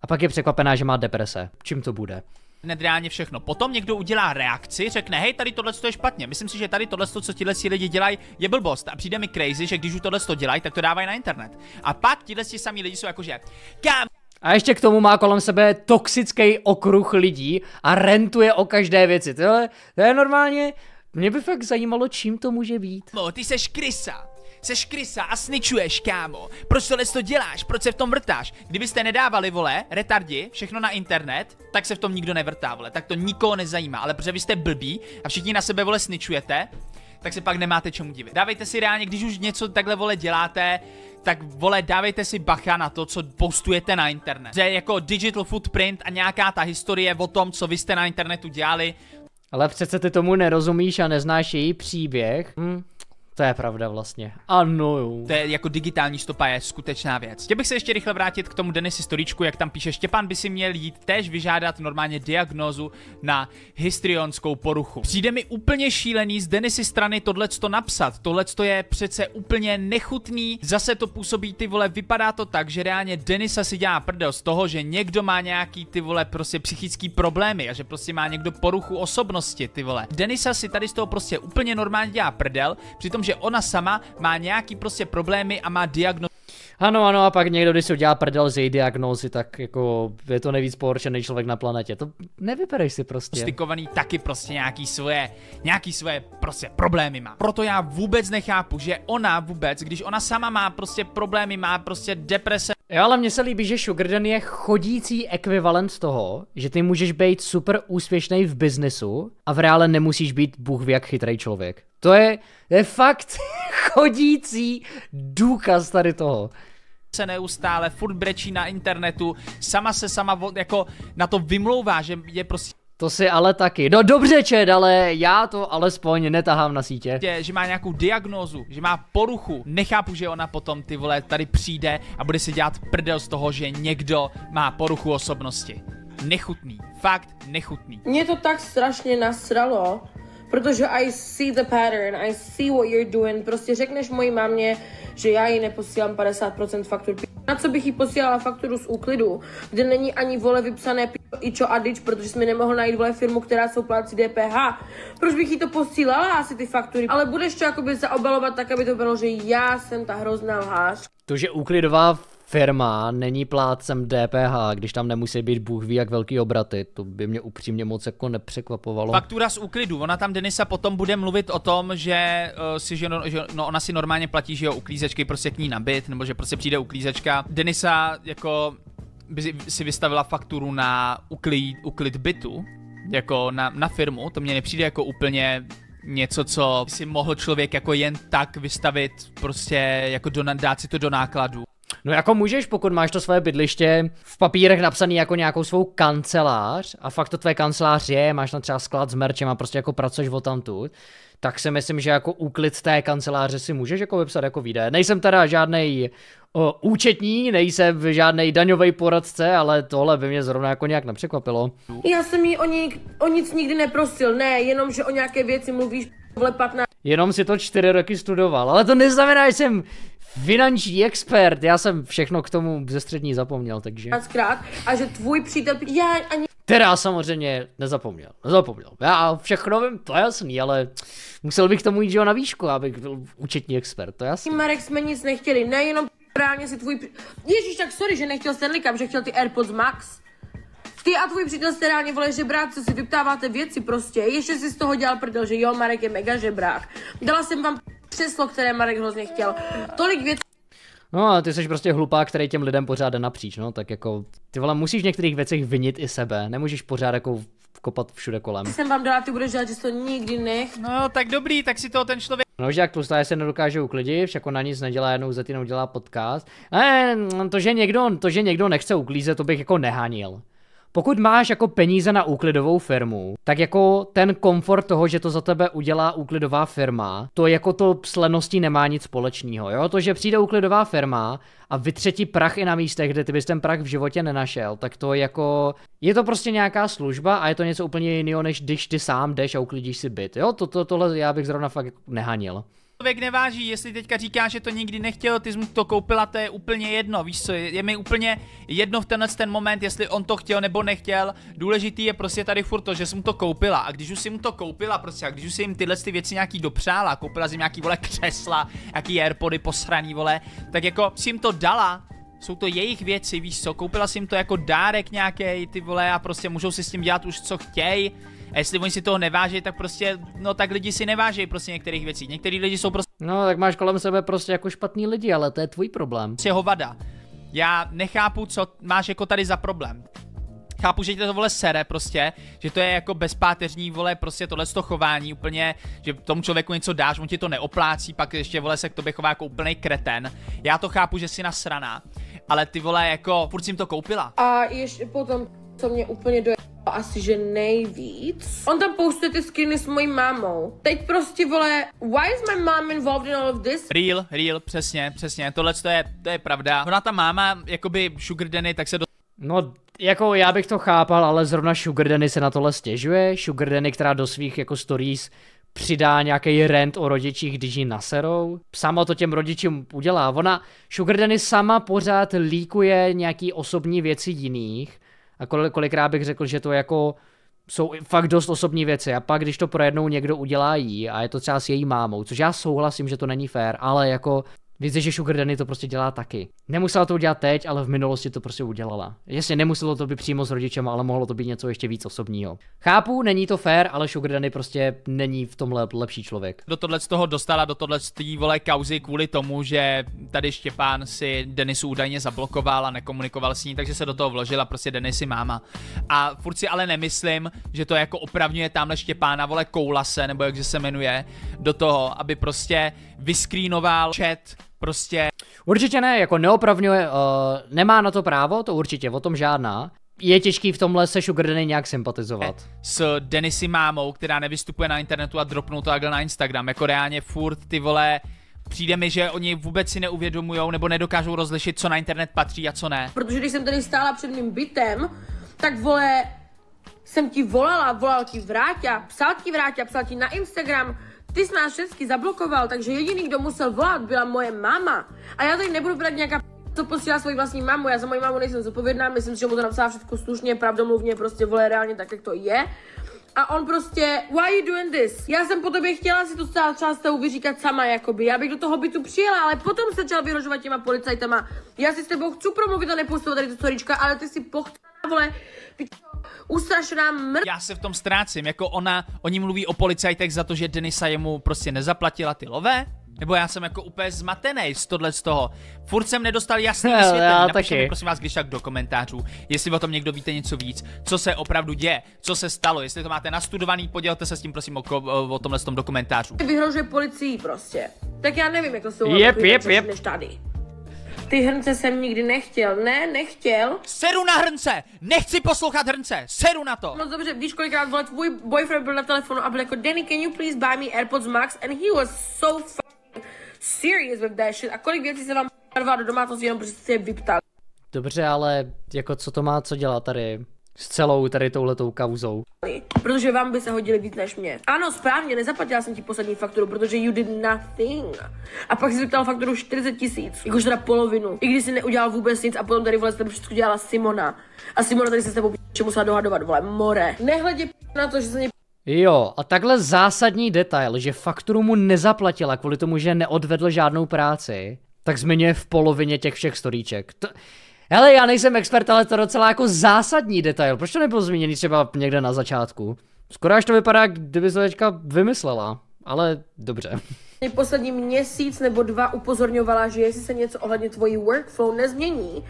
a pak je překvapená, že má deprese. Čím to bude? Nedreálně všechno. Potom někdo udělá reakci, řekne, hej, tady tohle je špatně. Myslím si, že tady tohle, co tihle si lidi dělají, je blbost. A přijde mi crazy, že když už tohle dělají, tak to dávají na internet. A pak tihle si sami lidi jsou jakože, kam a ještě k tomu má kolem sebe toxický okruh lidí a rentuje o každé věci. Tohle, to je normálně, mě by fakt zajímalo, čím to může být. No, ty seš krysa. Seš krysa a sničuješ, kámo. Proč tohle to děláš? Proč se v tom vrtáš? Kdybyste nedávali, vole, retardi, všechno na internet, tak se v tom nikdo nevrtá, vole. Tak to nikoho nezajímá, ale protože vy jste blbí a všichni na sebe, vole, sničujete, tak se pak nemáte čemu divit. Dávejte si reálně, když už něco takhle, vole, děláte, tak vole, dávejte si bacha na to, co postujete na internet. Že jako digital footprint a nějaká ta historie o tom, co vy jste na internetu dělali. Ale přece ty tomu nerozumíš a neznáš její příběh. Hm, to je pravda vlastně. Ano jo. To je jako digitální stopa je skutečná věc. Chtěl bych se ještě rychle vrátit k tomu Denisy storičku, jak tam píše Štěpán by si měl jít též vyžádat normálně diagnózu na histrionskou poruchu. Přijde mi úplně šílený z Denisy strany to napsat. to je přece úplně nechutný. Zase to působí ty vole, vypadá to tak, že reálně Denisa si dělá prdel z toho, že někdo má nějaký ty vole prostě psychický problémy a že prostě má někdo poruchu osobnosti ty vole. Denisa si tady z toho prostě úplně normálně dělá prdel, přitom že ona sama má nějaký prostě problémy a má diagnózu. Ano, ano, a pak někdo, když si udělá prdel z její diagnózy, tak jako je to nejvíc pohoršený člověk na planetě. To nevybereš si prostě. Stikovaný taky prostě nějaký svoje, nějaký svoje prostě problémy má. Proto já vůbec nechápu, že ona vůbec, když ona sama má prostě problémy, má prostě deprese. Jo, ale mně se líbí, že Sugarden je chodící ekvivalent toho, že ty můžeš být super úspěšný v biznesu a v reále nemusíš být bůh jak chytrý člověk. To je, je fakt *laughs* chodící důkaz tady toho se neustále, furt brečí na internetu, sama se sama jako na to vymlouvá, že je prostě to si ale taky. No dobře, čet, ale já to alespoň netahám na sítě. Že, že má nějakou diagnózu, že má poruchu. Nechápu, že ona potom ty vole tady přijde a bude si dělat prdel z toho, že někdo má poruchu osobnosti. Nechutný. Fakt nechutný. Mě to tak strašně nasralo, Protože I see the pattern, I see what you're doing. Prostě řekneš mojí mámě, že já jí neposílám 50% faktur. Na co bych jí posílala fakturu z úklidu, kde není ani vole vypsané p... i čo a dič, protože jsme nemohl najít vole firmu, která jsou pláci DPH. Proč bych jí to posílala asi ty faktury? Ale budeš to jakoby zaobalovat tak, aby to bylo, že já jsem ta hrozná lhář. To, že úklidová firma není plátcem DPH, když tam nemusí být Bůh ví jak velký obraty, to by mě upřímně moc jako nepřekvapovalo. Faktura z úklidu, ona tam Denisa potom bude mluvit o tom, že uh, si, že, no, že no, ona si normálně platí, že jo, uklízečky prostě k ní nabit, nebo že prostě přijde uklízečka. Denisa jako by si vystavila fakturu na uklid, uklid bytu, jako na, na firmu, to mě nepřijde jako úplně něco, co si mohl člověk jako jen tak vystavit, prostě jako do, dát si to do nákladu. No jako můžeš, pokud máš to své bydliště v papírech napsaný jako nějakou svou kancelář a fakt to tvé kancelář je, máš tam třeba sklad s merčem a prostě jako pracuješ o tamtud, tak si myslím, že jako úklid té kanceláře si můžeš jako vypsat jako výdaje. Nejsem teda žádný účetní, nejsem v žádné daňové poradce, ale tohle by mě zrovna jako nějak nepřekvapilo. Já jsem jí o, nik, o nic nikdy neprosil, ne, jenom že o nějaké věci mluvíš vlepat na Jenom si to čtyři roky studoval, ale to neznamená, že jsem Finanční expert, já jsem všechno k tomu ze střední zapomněl, takže... Krát a že tvůj přítel, já ani... Teda samozřejmě nezapomněl, nezapomněl. Já všechno vím, to je jasný, ale musel bych tomu jít, že na výšku, abych byl účetní expert, to je jasný. Marek jsme nic nechtěli, nejenom právě si tvůj... Ježíš, tak sorry, že nechtěl Stanley Cup, že chtěl ty AirPods Max. Ty a tvůj přítel jste reálně vole žebrák, co si vyptáváte věci prostě. Ještě si z toho dělal prdel, že jo, Marek je mega žebrák. Dala jsem vám křeslo, které Marek hrozně chtěl. Tolik věcí. No a ty jsi prostě hlupák, který těm lidem pořád jde napříč, no, tak jako, ty vole, musíš v některých věcech vinit i sebe, nemůžeš pořád jako kopat všude kolem. Jsem vám dala, ty budeš dělat, že to nikdy nech. No, tak dobrý, tak si to ten člověk... No, že jak tlustá se nedokáže uklidit, však ona nic nedělá, jednou za týdnou dělá podcast. Ne, eh, to, že někdo, to, že někdo nechce uklízet, to bych jako nehanil. Pokud máš jako peníze na úklidovou firmu, tak jako ten komfort toho, že to za tebe udělá úklidová firma, to jako to sleností nemá nic společného, jo? To, že přijde úklidová firma a vytřetí prach i na místech, kde ty bys ten prach v životě nenašel, tak to jako... Je to prostě nějaká služba a je to něco úplně jiného, než když ty sám jdeš a uklidíš si byt, jo? To, to, tohle já bych zrovna fakt nehanil člověk neváží, jestli teďka říká, že to nikdy nechtěl, ty jsi mu to koupila, to je úplně jedno, víš co, je, mi úplně jedno v tenhle ten moment, jestli on to chtěl nebo nechtěl, důležitý je prostě tady furt to, že jsem to koupila a když už si mu to koupila prostě a když už si jim tyhle ty věci nějaký dopřála, koupila si nějaký vole křesla, nějaký airpody posraný vole, tak jako si jim to dala, jsou to jejich věci, víš co, koupila si jim to jako dárek nějaký, ty vole, a prostě můžou si s tím dělat už co chtějí, a jestli oni si toho neváží, tak prostě, no tak lidi si neváží prostě některých věcí. Některý lidi jsou prostě... No tak máš kolem sebe prostě jako špatný lidi, ale to je tvůj problém. Prostě je hovada. Já nechápu, co máš jako tady za problém chápu, že tě to vole sere prostě, že to je jako bezpáteřní vole prostě tohle to chování úplně, že tomu člověku něco dáš, on ti to neoplácí, pak ještě vole se k tobě chová jako úplný kreten. Já to chápu, že jsi nasraná, ale ty vole jako, furt jsi jim to koupila. A ještě potom co mě úplně doje asi, že nejvíc. On tam postuje ty skiny s mojí mámou. Teď prostě vole, why is my mom involved in all of this? Real, real, přesně, přesně, tohle to je, to je pravda. Ona ta máma, jakoby sugar daddy, tak se do... No, jako já bych to chápal, ale zrovna Sugar Danny se na tohle stěžuje. Sugar Danny, která do svých jako stories přidá nějaký rent o rodičích, když ji naserou. Sama to těm rodičům udělá. Ona, Sugar Danny sama pořád líkuje nějaký osobní věci jiných a kolikrát bych řekl, že to jako jsou fakt dost osobní věci a pak, když to pro jednou někdo udělá jí a je to třeba s její mámou, což já souhlasím, že to není fér, ale jako Víte, že Sugar Danny to prostě dělá taky. Nemusela to udělat teď, ale v minulosti to prostě udělala. Jestli nemuselo to být přímo s rodičem, ale mohlo to být něco ještě víc osobního. Chápu, není to fair, ale Sugar Danny prostě není v tomhle lepší člověk. Do tohle z toho dostala do tohle z vole kauzy kvůli tomu, že tady Štěpán si Denisu údajně zablokoval a nekomunikoval s ní, takže se do toho vložila prostě Denisy máma. A furt si ale nemyslím, že to jako opravňuje tamhle Štěpána vole koulase, nebo jak se jmenuje, do toho, aby prostě vyskrínoval chat prostě. Určitě ne, jako neopravňuje, uh, nemá na to právo, to určitě, o tom žádná. Je těžký v tomhle se Sugar Daddy nějak sympatizovat. Eh, s Denisy mámou, která nevystupuje na internetu a dropnou to takhle na Instagram, jako reálně furt ty vole, přijde mi, že oni vůbec si neuvědomujou nebo nedokážou rozlišit, co na internet patří a co ne. Protože když jsem tady stála před mým bytem, tak vole, jsem ti volala, volal ti vrátě, psal ti vrátě, psal ti na Instagram, ty jsi nás všechny zablokoval, takže jediný, kdo musel volat, byla moje máma. A já tady nebudu brát nějaká to posílá svoji vlastní mamu, já za moji mamu nejsem zodpovědná, myslím, že mu to napsala všechno slušně, pravdomluvně, prostě vole reálně tak, jak to je. A on prostě, why you doing this? Já jsem po tobě chtěla si to stát část toho vyříkat sama, jakoby. Já bych do toho bytu přijela, ale potom se začal vyrožovat těma policajtama. Já si s tebou chci promluvit a nepustovat tady to storička, ale ty si pochcela, vole, pič Ustrašená mr... Já se v tom ztrácím, jako ona, oni mluví o policajtech za to, že Denisa jemu prostě nezaplatila ty love, nebo já jsem jako úplně zmatený z tohle z toho. Furt jsem nedostal jasný vysvětlení. Napište mi prosím vás když tak do komentářů, jestli o tom někdo víte něco víc, co se opravdu děje, co se stalo, jestli to máte nastudovaný, podělte se s tím prosím o, o tomhle tom dokumentářů. Vyhrožuje policii prostě. Tak já nevím, jak to jsou jep, jako jep, jep. tady. Ty hrnce jsem nikdy nechtěl. Ne, nechtěl. Seru na hrnce! Nechci poslouchat hrnce! Seru na to! Moc dobře, víš kolikrát vole, tvůj boyfriend byl na telefonu a byl jako Danny, can you please buy me AirPods Max? And he was so fucking serious with that shit. A kolik věcí se vám do domácnosti jenom protože jste je vyptal. Dobře, ale jako co to má co dělat tady? s celou tady touhletou kauzou. Protože vám by se hodili víc než mě. Ano, správně, nezaplatila jsem ti poslední fakturu, protože you did nothing. A pak si vyptal fakturu 40 tisíc, jakož teda polovinu. I když jsi neudělal vůbec nic a potom tady vole jste všechno dělala Simona. A Simona tady se s tebou p***če musela dohadovat, vole, more. Nehledě na to, že se mě Jo, a takhle zásadní detail, že fakturu mu nezaplatila kvůli tomu, že neodvedl žádnou práci, tak zmiňuje v polovině těch všech storíček. To, Hele, já nejsem expert, ale to docela jako zásadní detail. Proč to nebylo zmíněný třeba někde na začátku? Skoro až to vypadá, kdyby to teďka vymyslela, ale dobře. *laughs* poslední měsíc nebo dva upozorňovala, že jestli se něco ohledně tvojí workflow nezmění,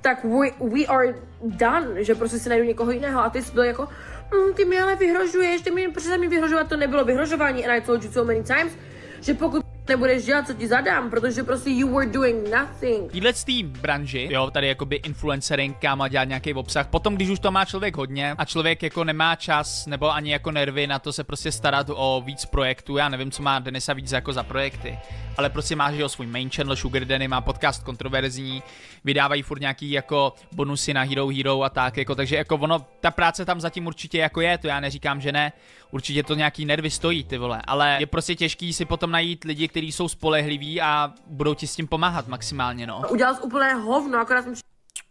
tak we, we are done, že prostě si najdu někoho jiného a ty jsi byl jako, mm, ty mi ale vyhrožuješ, ty mi přece mi vyhrožovat, to nebylo vyhrožování and I told you so many times, že pokud nebudeš dělat, co ti zadám, protože prostě you were doing nothing. Týhle z té branži, jo, tady jakoby influencerinka a dělat nějaký obsah. Potom, když už to má člověk hodně a člověk jako nemá čas nebo ani jako nervy na to se prostě starat o víc projektů, já nevím, co má Denisa víc jako za projekty, ale prostě má, že jo, svůj main channel Sugar Denny, má podcast kontroverzní, vydávají furt nějaký jako bonusy na Hero Hero a tak, jako, takže jako ono, ta práce tam zatím určitě jako je, to já neříkám, že ne, určitě to nějaký nervy stojí, ty vole, ale je prostě těžký si potom najít lidi, kteří jsou spolehliví a budou ti s tím pomáhat maximálně, no. Udělal jsi úplné hovno, akorát jsem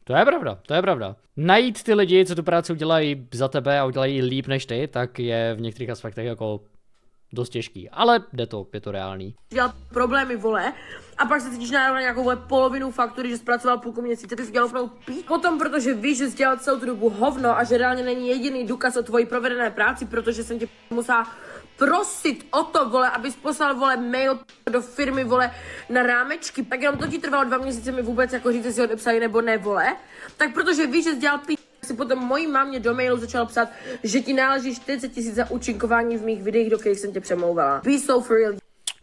to je pravda, to je pravda. Najít ty lidi, co tu práci udělají za tebe a udělají líp než ty, tak je v některých aspektech jako dost těžký, ale jde to, je to reálný. Dělal problémy, vole, a pak se cítíš na nějakou polovinu faktury, že zpracoval půlku měsíce, ty jsi dělal opravdu pí. Potom, protože víš, že jsi dělal celou tu dobu hovno a že reálně není jediný důkaz o tvoji provedené práci, protože jsem tě musela prosit o to, vole, abys poslal, vole, mail do firmy, vole, na rámečky, tak jenom to ti trvalo dva měsíce mi vůbec jako říct, jestli odepsali nebo ne, vole. Tak protože víš, že jsi dělal pí si potom mojí mámě do mailu začal psát, že ti náleží 40 tisíc za účinkování v mých videích, do kterých jsem tě přemlouvala. Be so for real.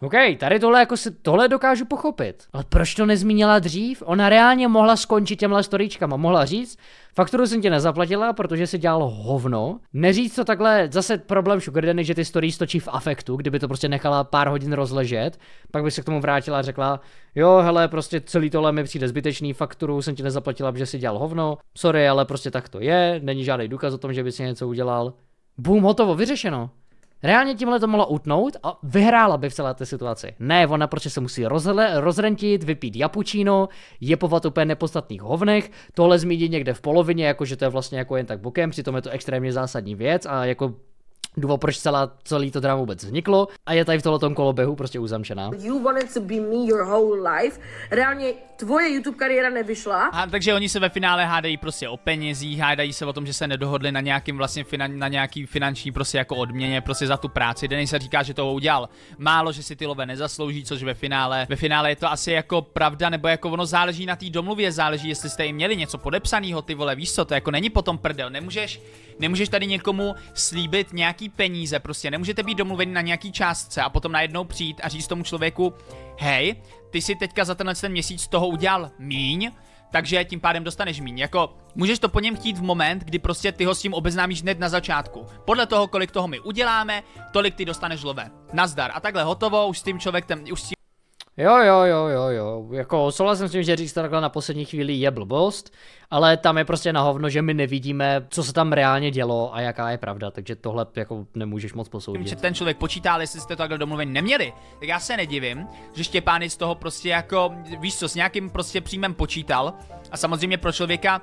OK, tady tohle jako se, tohle dokážu pochopit. Ale proč to nezmínila dřív? Ona reálně mohla skončit těmhle storíčkama, mohla říct, fakturu jsem tě nezaplatila, protože se dělalo hovno. Neříct to takhle, zase problém Sugar že ty story stočí v afektu, kdyby to prostě nechala pár hodin rozležet, pak by se k tomu vrátila a řekla, jo, hele, prostě celý tohle mi přijde zbytečný, fakturu jsem ti nezaplatila, protože si dělal hovno, sorry, ale prostě tak to je, není žádný důkaz o tom, že by si něco udělal. Boom, hotovo, vyřešeno. Reálně tímhle to mohla utnout a vyhrála by v celé té situaci. Ne, ona prostě se musí rozle, rozrentit, vypít japučíno, jepovat úplně nepostatných hovnech, tohle zmínit někde v polovině, jakože to je vlastně jako jen tak bokem, přitom je to extrémně zásadní věc a jako důvod, proč celá, celý to drama vůbec vzniklo a je tady v tohletom koloběhu prostě uzamčená. You wanted to be me your whole life. Reálně tvoje YouTube kariéra nevyšla. A, takže oni se ve finále hádají prostě o penězích, hádají se o tom, že se nedohodli na nějakým vlastně finan, na nějaký finanční prostě jako odměně prostě za tu práci. Denis se říká, že toho udělal málo, že si ty love nezaslouží, což ve finále, ve finále je to asi jako pravda, nebo jako ono záleží na té domluvě, záleží, jestli jste jim měli něco podepsaného, ty vole, víš co, to jako není potom prdel, nemůžeš, nemůžeš tady někomu slíbit nějaký nějaký peníze, prostě nemůžete být domluveni na nějaký částce a potom najednou přijít a říct tomu člověku, hej, ty si teďka za tenhle ten měsíc toho udělal míň, takže tím pádem dostaneš míň. Jako, můžeš to po něm chtít v moment, kdy prostě ty ho s tím obeznámíš hned na začátku. Podle toho, kolik toho my uděláme, tolik ty dostaneš love. Nazdar. A takhle hotovo, už s tím člověkem, už s tím Jo, jo, jo, jo, jo. Jako souhlasím s tím, že říct to takhle na poslední chvíli je blbost, ale tam je prostě nahovno, že my nevidíme, co se tam reálně dělo a jaká je pravda, takže tohle jako nemůžeš moc posoudit. Že ten člověk počítá, ale jestli jste to takhle domluvení neměli, tak já se nedivím, že Štěpán z toho prostě jako, víš co, s nějakým prostě příjmem počítal a samozřejmě pro člověka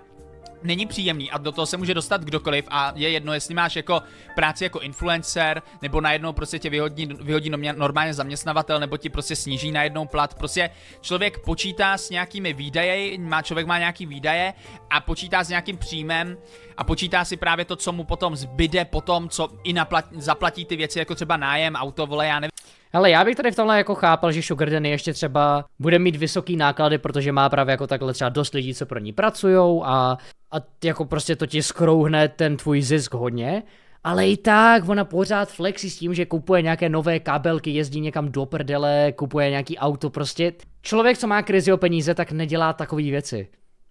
není příjemný a do toho se může dostat kdokoliv a je jedno, jestli máš jako práci jako influencer, nebo najednou prostě tě vyhodí, vyhodí normálně zaměstnavatel, nebo ti prostě sníží najednou plat. Prostě člověk počítá s nějakými výdaje, má, člověk má nějaký výdaje a počítá s nějakým příjmem a počítá si právě to, co mu potom zbyde potom, co i naplat, zaplatí ty věci, jako třeba nájem, auto, vole, já nevím, ale já bych tady v tomhle jako chápal, že Sugar Danny ještě třeba bude mít vysoký náklady, protože má právě jako takhle třeba dost lidí, co pro ní pracují a, a jako prostě to ti skrouhne ten tvůj zisk hodně. Ale i tak, ona pořád flexí s tím, že kupuje nějaké nové kabelky, jezdí někam do prdele, kupuje nějaký auto, prostě člověk, co má krizi o peníze, tak nedělá takové věci.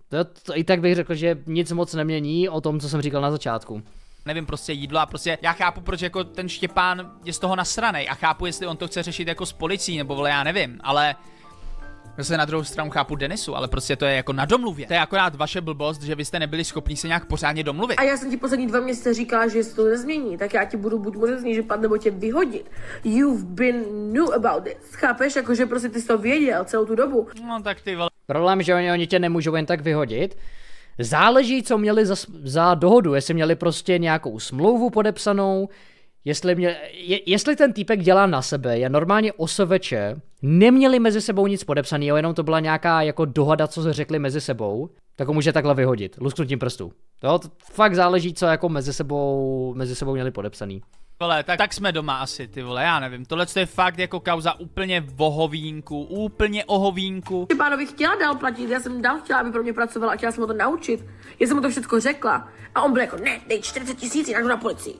To, to, I tak bych řekl, že nic moc nemění o tom, co jsem říkal na začátku nevím, prostě jídlo a prostě já chápu, proč jako ten Štěpán je z toho nasranej a chápu, jestli on to chce řešit jako s policií nebo vole, já nevím, ale Zase na druhou stranu chápu Denisu, ale prostě to je jako na domluvě. To je akorát vaše blbost, že vy jste nebyli schopni se nějak pořádně domluvit. A já jsem ti poslední dva měsíce říkala, že se to nezmění, tak já ti budu buď možný, že padne nebo tě vyhodit. You've been new about it. Chápeš, jakože prostě ty jsi to věděl celou tu dobu. No tak ty vole. Problém, že oni, oni tě nemůžou jen tak vyhodit, Záleží, co měli za, za dohodu, jestli měli prostě nějakou smlouvu podepsanou, jestli, mě, je, jestli ten týpek dělá na sebe, je normálně osoveče, neměli mezi sebou nic podepsaného, jenom to byla nějaká jako dohoda, co se řekli mezi sebou, tak ho může takhle vyhodit, lusknutím prstů. Jo, to fakt záleží, co jako mezi sebou, mezi sebou měli podepsaný. Vole, tak, tak jsme doma asi, ty vole, já nevím. Tohle je fakt jako kauza úplně vohovínku, úplně ohovínku. Ty pánovi chtěla dál platit, já jsem dál chtěla, aby pro mě pracovala a chtěla jsem ho to naučit. Já jsem mu to všechno řekla. A on byl jako, ne, dej 40 tisíc, jinak na policii.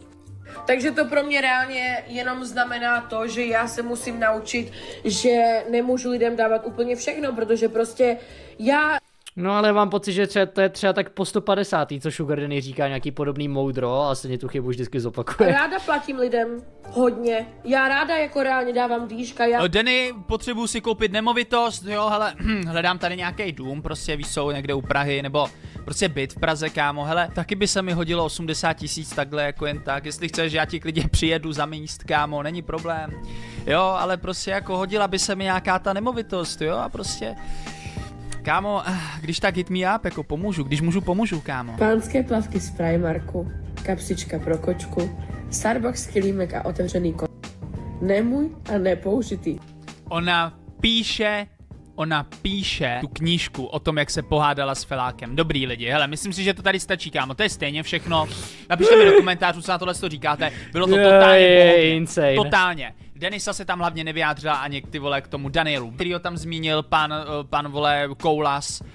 Takže to pro mě reálně jenom znamená to, že já se musím naučit, že nemůžu lidem dávat úplně všechno, protože prostě já No ale mám pocit, že třeba, to je třeba tak po 150. co Sugar Danny říká nějaký podobný moudro a mě tu chybu vždycky zopakuje. Ráda platím lidem hodně. Já ráda jako reálně dávám dýška. Já... No, Denny, potřebuji si koupit nemovitost, jo, hele, *clears throat* hledám tady nějaký dům, prostě víš, jsou někde u Prahy, nebo prostě byt v Praze, kámo, hele, taky by se mi hodilo 80 tisíc takhle jako jen tak, jestli chceš, já ti klidně přijedu za míst, kámo, není problém, jo, ale prostě jako hodila by se mi nějaká ta nemovitost, jo, a prostě Kámo, eh, když tak hit me up, jako pomůžu, když můžu, pomůžu, kámo. Pánské plavky z Primarku, kapsička pro kočku, Starbucks kilímek a otevřený ko... Nemůj a nepoužitý. Ona píše ona píše tu knížku o tom, jak se pohádala s Felákem. Dobrý lidi, hele, myslím si, že to tady stačí, kámo, to je stejně všechno. Napište mi do komentářů, co na tohle to říkáte. Bylo to totálně, yeah, yeah, totálně. Denisa se tam hlavně nevyjádřila ani ty vole k tomu Danielu, který ho tam zmínil pan, eh, pan vole Koulas, eh,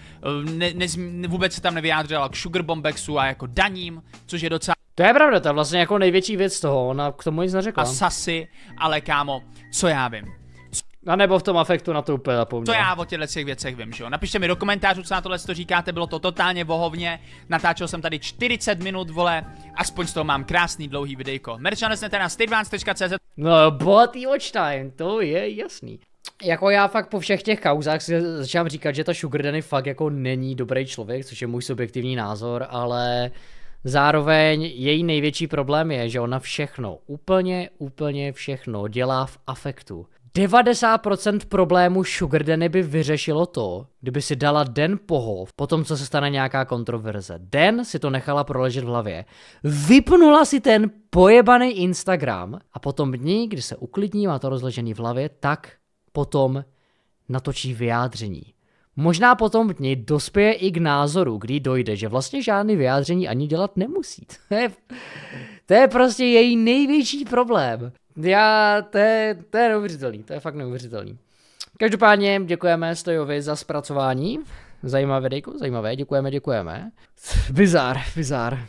ne, ne, vůbec se tam nevyjádřila k Sugarbombexu a jako daním, což je docela to je pravda, to je vlastně jako největší věc toho, ona k tomu nic neřekla. A sasy, ale kámo, co já vím. A nebo v tom afektu na to úplně zapomněl. To já o těchto těch věcech vím, že jo? Napište mi do komentářů, co na tohle to říkáte, bylo to totálně vohovně. Natáčel jsem tady 40 minut, vole, aspoň z toho mám krásný dlouhý videjko. Merch naleznete na stydvance.cz No, bohatý watch time, to je jasný. Jako já fakt po všech těch kauzách si začám říkat, že ta Sugar Danny fakt jako není dobrý člověk, což je můj subjektivní názor, ale... Zároveň její největší problém je, že ona všechno, úplně, úplně všechno dělá v afektu. 90% problému Sugar Danny by vyřešilo to, kdyby si dala den pohov po tom, co se stane nějaká kontroverze. Den si to nechala proležet v hlavě. Vypnula si ten pojebaný Instagram a potom dní, kdy se uklidní, má to rozležený v hlavě, tak potom natočí vyjádření. Možná potom dní dospěje i k názoru, kdy dojde, že vlastně žádný vyjádření ani dělat nemusí. *laughs* To je prostě její největší problém. Já, to je, to je neuvěřitelný, to je fakt neuvěřitelný. Každopádně děkujeme Stojovi za zpracování. Zajímavé dejku, zajímavé, děkujeme, děkujeme. Bizar, bizar.